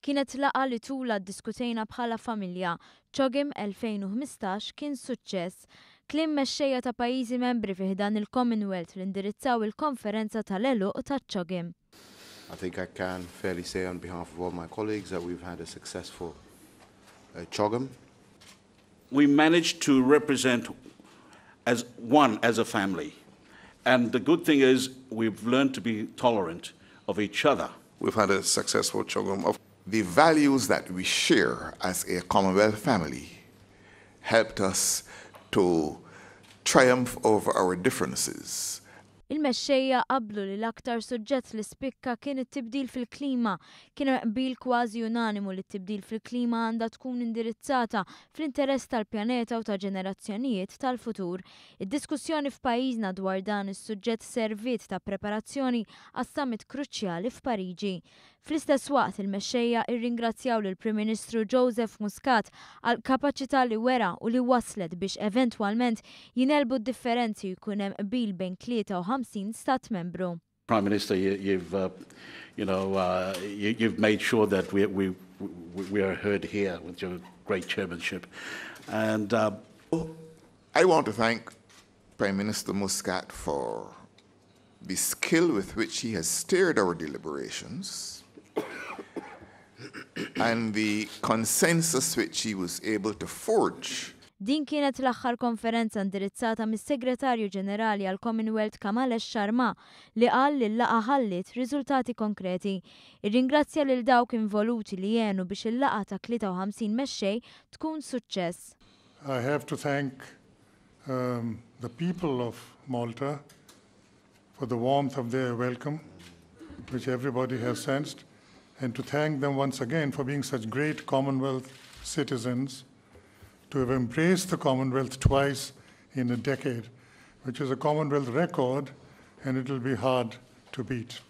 Kienet laqa li tula diskutejna bħala familja ċogim 2015 kien suċċess klim meċċeja ta' pajizi membri fiħdan il-Commonwealth l indirizzaw il-konferenza tal-eluq ta' ċogim. I think I can fairly say on behalf of all my colleagues that we've had a successful uh, Chogam. We managed to represent as one as a family. And the good thing is we've learned to be tolerant of each other. We've had a successful Of The values that we share as a Commonwealth family helped us to triumph over our differences. Il-mexxejja qablu li l-aktar suġġett li spikka kien it-tibdil fil-klima. Kien qbil kważi unanimu li t-tibdil fil-klima għandha tkun indirizzata fl-interess tal-pjaneta u ta' ġenerazzjonijiet tal-futur. Id-diskussjoni f'pajjiżna dwar dan is-suġġett serviet ta' preparazzjoni għas-summit kruċjali f'Pariġi. Fl-istess waqt il-mexxejja irringrazzjaw lil prim Ministru Joseph Muscat għal kapaċità li wera u li waslet biex eventwalment jinelbu differenzi jkun hemm bil bejn 53 stat membru. Prime Minister, you, you've, uh, you know, uh, you, you've made sure that we, we, we are heard here with your great chairmanship. And uh, I want to thank Prime Minister Muscat for the skill with which he has steered our deliberations, and the consensus which he was able to forge Din kienet l-aħħar konferenza indirizzata mis-Segretarju Ġenerali għal Commonwealth Kamal Sharma li qal li l-laqa ħallit riżultati konkreti. Irringrazzja lil dawk involuti li jenu biex il-laqa ta' 53 mexxej tkun suċċess. I have to thank um, the people of Malta for the warmth of their welcome, which everybody has sensed. and to thank them once again for being such great Commonwealth citizens, to have embraced the Commonwealth twice in a decade, which is a Commonwealth record, and it will be hard to beat.